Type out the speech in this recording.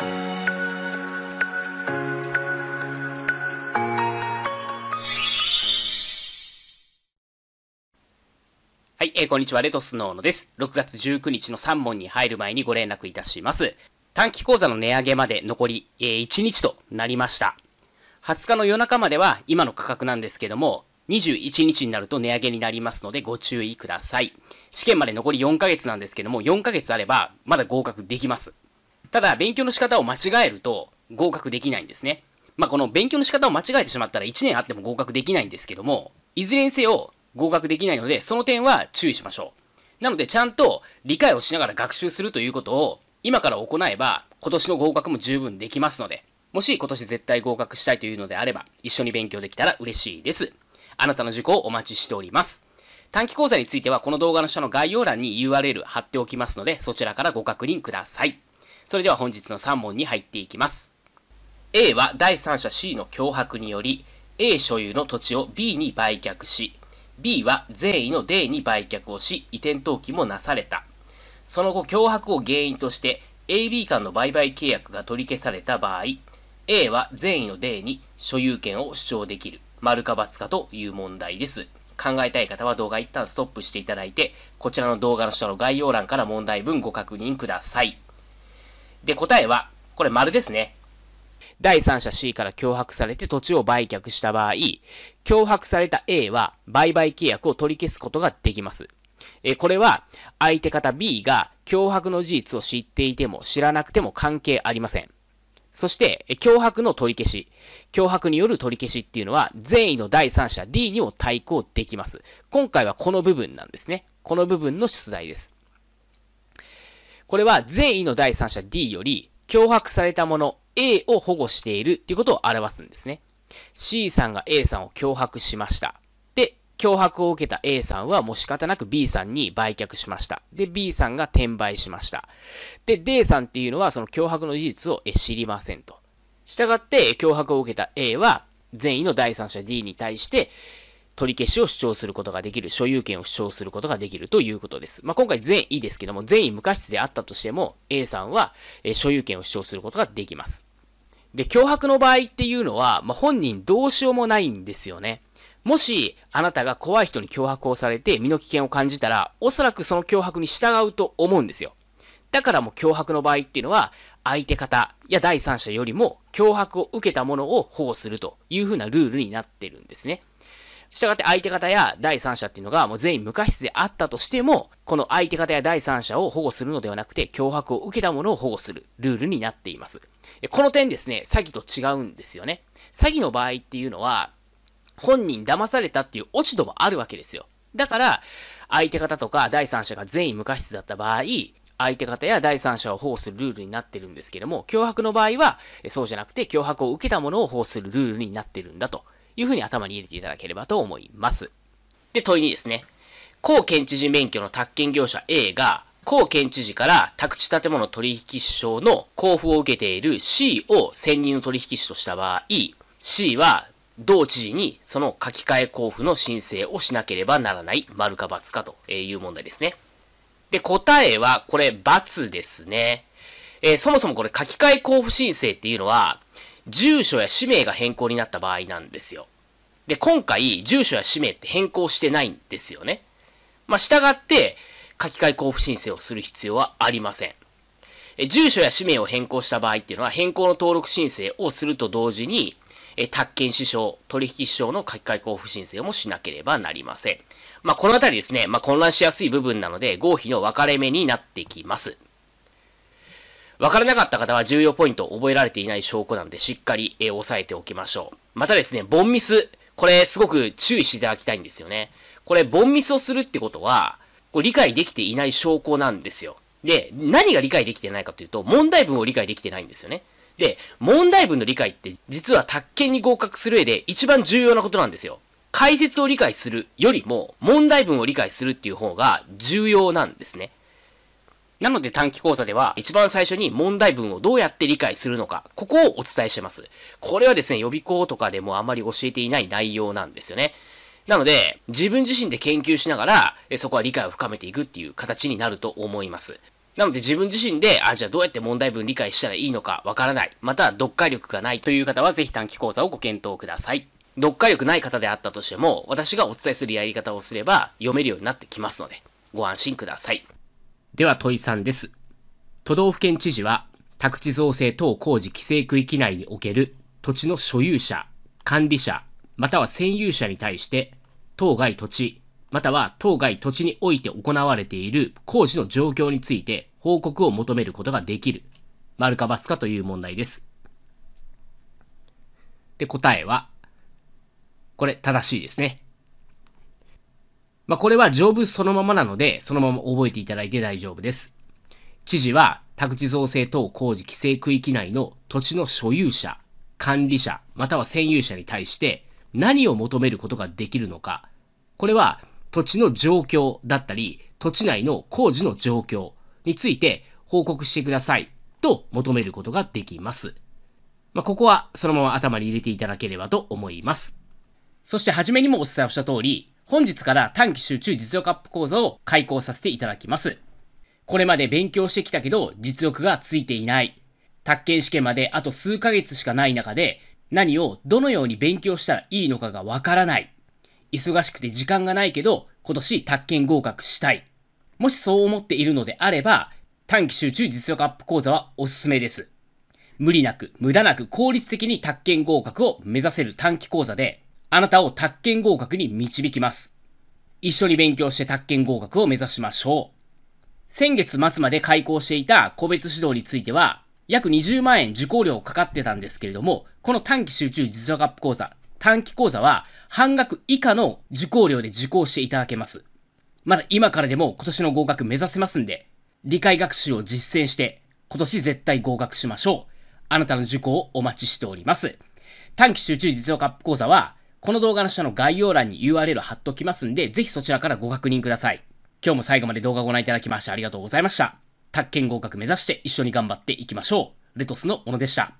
はい、えー、こんにちは、レトスノーノです。6月19日の3問に入る前にご連絡いたします。短期講座の値上げまで残り、えー、1日となりました。20日の夜中までは今の価格なんですけども、21日になると値上げになりますのでご注意ください。試験まで残り4ヶ月なんですけども、4ヶ月あればまだ合格できます。ただ、勉強の仕方を間違えると合格できないんですね。まあ、この勉強の仕方を間違えてしまったら1年あっても合格できないんですけども、いずれにせよ合格できないので、その点は注意しましょう。なので、ちゃんと理解をしながら学習するということを、今から行えば、今年の合格も十分できますので、もし今年絶対合格したいというのであれば、一緒に勉強できたら嬉しいです。あなたの受講をお待ちしております。短期講座については、この動画の下の概要欄に URL 貼っておきますので、そちらからご確認ください。それでは本日の3問に入っていきます。A は第三者 C の脅迫により、A 所有の土地を B に売却し、B は善意の D に売却をし、移転登記もなされた。その後、脅迫を原因として、AB 間の売買契約が取り消された場合、A は善意の D に所有権を主張できる。丸か×かという問題です。考えたい方は動画一旦ストップしていただいて、こちらの動画の下の概要欄から問題文ご確認ください。で、答えは、これ丸ですね。第三者 C から脅迫されて土地を売却した場合、脅迫された A は売買契約を取り消すことができます。えこれは相手方 B が脅迫の事実を知っていても知らなくても関係ありません。そして、脅迫の取り消し。脅迫による取り消しっていうのは、善意の第三者 D にも対抗できます。今回はこの部分なんですね。この部分の出題です。これは善意の第三者 D より脅迫されたもの A を保護しているっていうことを表すんですね。C さんが A さんを脅迫しました。で、脅迫を受けた A さんはもう仕方なく B さんに売却しました。で、B さんが転売しました。で、D さんっていうのはその脅迫の事実を知りませんと。したがって、脅迫を受けた A は善意の第三者 D に対して、取り消しを主張することができる、所有権を主張することができるということです。まあ、今回善意ですけども、善意無過失であったとしても、A さんは、え所有権を主張することができます。で、脅迫の場合っていうのは、まあ、本人どうしようもないんですよね。もし、あなたが怖い人に脅迫をされて身の危険を感じたら、おそらくその脅迫に従うと思うんですよ。だからもう脅迫の場合っていうのは、相手方や第三者よりも脅迫を受けたものを保護するというふうなルールになってるんですね。したがって相手方や第三者っていうのがもう全員無過失であったとしても、この相手方や第三者を保護するのではなくて、脅迫を受けたものを保護するルールになっています。この点ですね、詐欺と違うんですよね。詐欺の場合っていうのは、本人騙されたっていう落ち度もあるわけですよ。だから、相手方とか第三者が全員無過失だった場合、相手方や第三者を保護するルールになってるんですけども、脅迫の場合は、そうじゃなくて、脅迫を受けたものを保護するルールになってるんだというふうに頭に入れていただければと思います。で、問いにですね、高県知事免許の宅建業者 A が、高県知事から宅地建物取引証の交付を受けている C を専任の取引士とした場合、C は同知事にその書き換え交付の申請をしなければならない、丸か×かという問題ですね。で、答えはこれ×ですね。えー、そもそもこれ書き換え交付申請っていうのは、住所や氏名が変更になった場合なんですよ。で、今回、住所や氏名って変更してないんですよね。まあ、従って、書き換え交付申請をする必要はありません。え住所や氏名を変更した場合っていうのは、変更の登録申請をすると同時に、え宅建支障、取引支障の書き換え交付申請もしなければなりません。まあ、このあたりですね、まあ、混乱しやすい部分なので、合否の分かれ目になってきます。わからなかった方は重要ポイント覚えられていない証拠なので、しっかり、えー、押さえておきましょう。またですね、ボンミス。これ、すごく注意していただきたいんですよね。これ、ボンミスをするってことは、これ理解できていない証拠なんですよ。で、何が理解できてないかというと、問題文を理解できてないんですよね。で、問題文の理解って、実は宅建に合格する上で一番重要なことなんですよ。解説を理解するよりも、問題文を理解するっていう方が重要なんですね。なので短期講座では一番最初に問題文をどうやって理解するのか、ここをお伝えしてます。これはですね、予備校とかでもあまり教えていない内容なんですよね。なので、自分自身で研究しながら、そこは理解を深めていくっていう形になると思います。なので自分自身で、あ、じゃあどうやって問題文理解したらいいのかわからない。また、読解力がないという方はぜひ短期講座をご検討ください。読解力ない方であったとしても、私がお伝えするやり方をすれば読めるようになってきますので、ご安心ください。では問いんです。都道府県知事は、宅地造成等工事規制区域内における土地の所有者、管理者、または占有者に対して、当該土地、または当該土地において行われている工事の状況について報告を求めることができる。丸か×かという問題です。で、答えは、これ正しいですね。まあ、これは条文そのままなので、そのまま覚えていただいて大丈夫です。知事は、宅地造成等工事規制区域内の土地の所有者、管理者、または占有者に対して、何を求めることができるのか。これは、土地の状況だったり、土地内の工事の状況について報告してくださいと求めることができます。まあ、ここはそのまま頭に入れていただければと思います。そして初めにもお伝えをした通り、本日から短期集中実力アップ講座を開講させていただきます。これまで勉強してきたけど実力がついていない。宅建試験まであと数ヶ月しかない中で何をどのように勉強したらいいのかがわからない。忙しくて時間がないけど今年宅建合格したい。もしそう思っているのであれば短期集中実力アップ講座はおすすめです。無理なく無駄なく効率的に宅建合格を目指せる短期講座であなたを宅建合格に導きます。一緒に勉強して宅建合格を目指しましょう。先月末まで開校していた個別指導については、約20万円受講料かかってたんですけれども、この短期集中実力アップ講座、短期講座は半額以下の受講料で受講していただけます。まだ今からでも今年の合格目指せますんで、理解学習を実践して、今年絶対合格しましょう。あなたの受講をお待ちしております。短期集中実用アップ講座は、この動画の下の概要欄に URL 貼っときますんで、ぜひそちらからご確認ください。今日も最後まで動画をご覧いただきましてありがとうございました。宅建合格目指して一緒に頑張っていきましょう。レトスの小野でした。